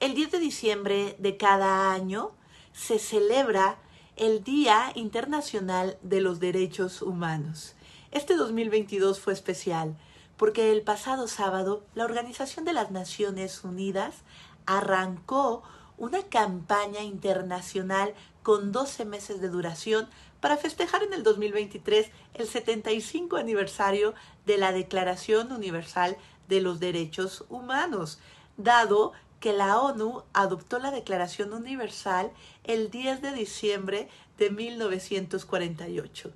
El 10 de diciembre de cada año se celebra el Día Internacional de los Derechos Humanos. Este 2022 fue especial porque el pasado sábado la Organización de las Naciones Unidas arrancó una campaña internacional con 12 meses de duración para festejar en el 2023 el 75 aniversario de la Declaración Universal de los Derechos Humanos, dado que la ONU adoptó la Declaración Universal el 10 de diciembre de 1948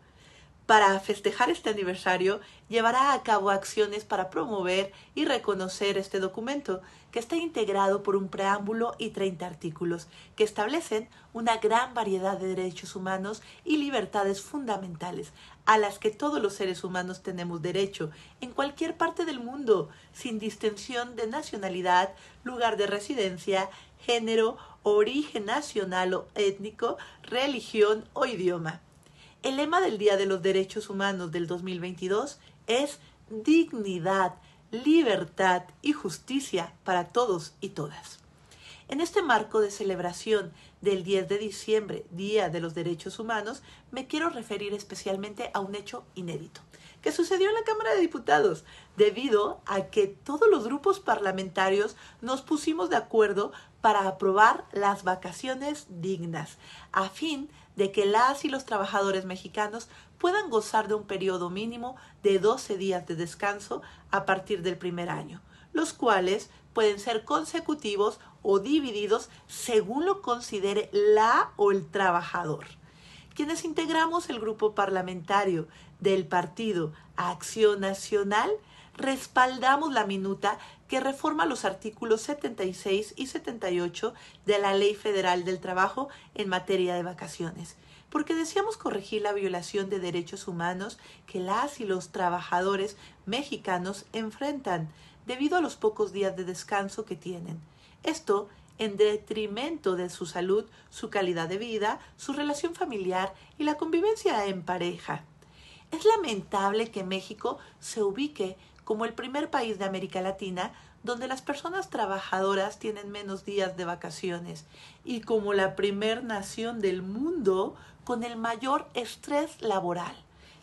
para festejar este aniversario, llevará a cabo acciones para promover y reconocer este documento, que está integrado por un preámbulo y 30 artículos, que establecen una gran variedad de derechos humanos y libertades fundamentales, a las que todos los seres humanos tenemos derecho, en cualquier parte del mundo, sin distinción de nacionalidad, lugar de residencia, género, origen nacional o étnico, religión o idioma. El lema del Día de los Derechos Humanos del 2022 es dignidad, libertad y justicia para todos y todas. En este marco de celebración del 10 de diciembre, Día de los Derechos Humanos, me quiero referir especialmente a un hecho inédito que sucedió en la Cámara de Diputados, debido a que todos los grupos parlamentarios nos pusimos de acuerdo para aprobar las vacaciones dignas, a fin de que las y los trabajadores mexicanos puedan gozar de un periodo mínimo de 12 días de descanso a partir del primer año los cuales pueden ser consecutivos o divididos según lo considere la o el trabajador. Quienes integramos el grupo parlamentario del partido Acción Nacional, respaldamos la minuta que reforma los artículos 76 y 78 de la Ley Federal del Trabajo en materia de vacaciones porque deseamos corregir la violación de derechos humanos que las y los trabajadores mexicanos enfrentan debido a los pocos días de descanso que tienen. Esto en detrimento de su salud, su calidad de vida, su relación familiar y la convivencia en pareja. Es lamentable que México se ubique como el primer país de América Latina donde las personas trabajadoras tienen menos días de vacaciones y como la primer nación del mundo con el mayor estrés laboral,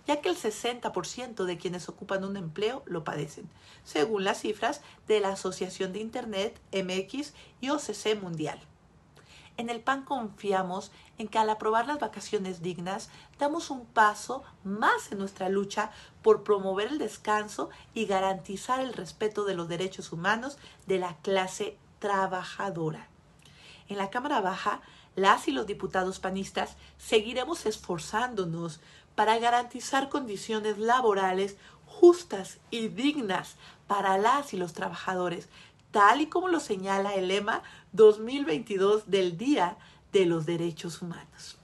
ya que el 60% de quienes ocupan un empleo lo padecen, según las cifras de la Asociación de Internet MX y OCC Mundial. En el PAN confiamos en que al aprobar las vacaciones dignas damos un paso más en nuestra lucha por promover el descanso y garantizar el respeto de los derechos humanos de la clase trabajadora. En la Cámara Baja, las y los diputados panistas seguiremos esforzándonos para garantizar condiciones laborales justas y dignas para las y los trabajadores, tal y como lo señala el lema 2022 del Día de los Derechos Humanos.